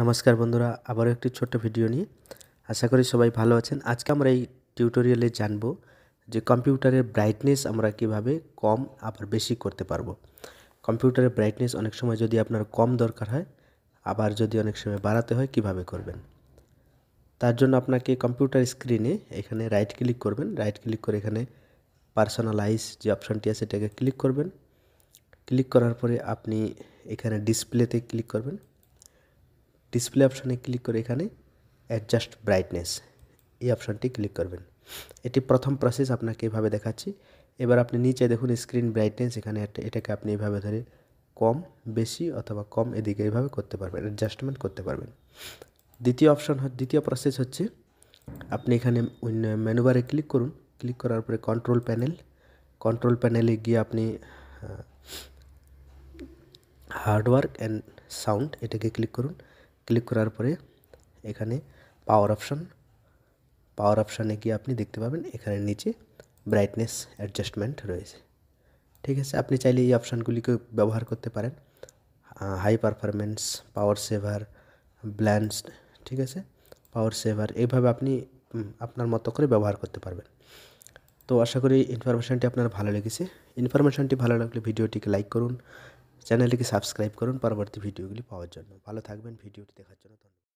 নমস্কার বন্ধুরা আবারও একটি ছোট্ট ভিডিও নিয়ে আশা করি সবাই ভালো আছেন আজকে আমরা এই টিউটোরিয়ালে জানব যে কম্পিউটারের ব্রাইটনেস আমরা কিভাবে কম আবার বেশি করতে পারবো কম্পিউটারের ব্রাইটনেস অনেক সময় যদি আপনার কম দরকার হয় আবার যদি অনেক সময় বাড়াতে হয় কিভাবে করবেন তার জন্য আপনাকে কম্পিউটার স্ক্রিনে এখানে রাইট ক্লিক করবেন রাইট ক্লিক করে এখানে পার্সোনালাইজ যে অপশানটি আছে এটাকে ক্লিক করবেন ক্লিক করার পরে আপনি এখানে ডিসপ্লেতে ক্লিক করবেন ডিসপ্লে অপশানে ক্লিক করে এখানে অ্যাডজাস্ট ব্রাইটনেস এই অপশানটি ক্লিক করবেন এটি প্রথম প্রসেস আপনাকে এভাবে দেখাচ্ছি এবার আপনি নিচে দেখুন স্ক্রিন ব্রাইটনেস এখানে এটাকে আপনি এভাবে ধরে কম বেশি অথবা কম এদিকে এভাবে করতে পারবেন অ্যাডজাস্টমেন্ট করতে পারবেন দ্বিতীয় অপশান দ্বিতীয় প্রসেস হচ্ছে আপনি এখানে মেনুবারে ক্লিক করুন ক্লিক করার পরে কন্ট্রোল প্যানেল কন্ট্রোল প্যানেলে গিয়ে আপনি হার্ডওয়ার্ক অ্যান্ড সাউন্ড এটাকে ক্লিক করুন ক্লিক করার পরে এখানে পাওয়ার অপশান পাওয়ার অপশানে গিয়ে আপনি দেখতে পাবেন এখানে নিচে ব্রাইটনেস অ্যাডজাস্টমেন্ট রয়েছে ঠিক আছে আপনি চাইলে এই অপশানগুলিকে ব্যবহার করতে পারেন হাই পারফরমেন্স পাওয়ার সেভার ব্ল্যান্স ঠিক আছে পাওয়ার সেভার এইভাবে আপনি আপনার মতো করে ব্যবহার করতে পারবেন তো আশা করি ইনফরমেশানটি আপনার ভালো লেগেছে ইনফরমেশানটি ভালো লাগলে ভিডিওটিকে লাইক করুন চ্যানেলটিকে সাবস্ক্রাইব করুন পরবর্তী ভিডিওগুলি পাওয়ার জন্য ভালো থাকবেন ভিডিওটি দেখার জন্য ধন্যবাদ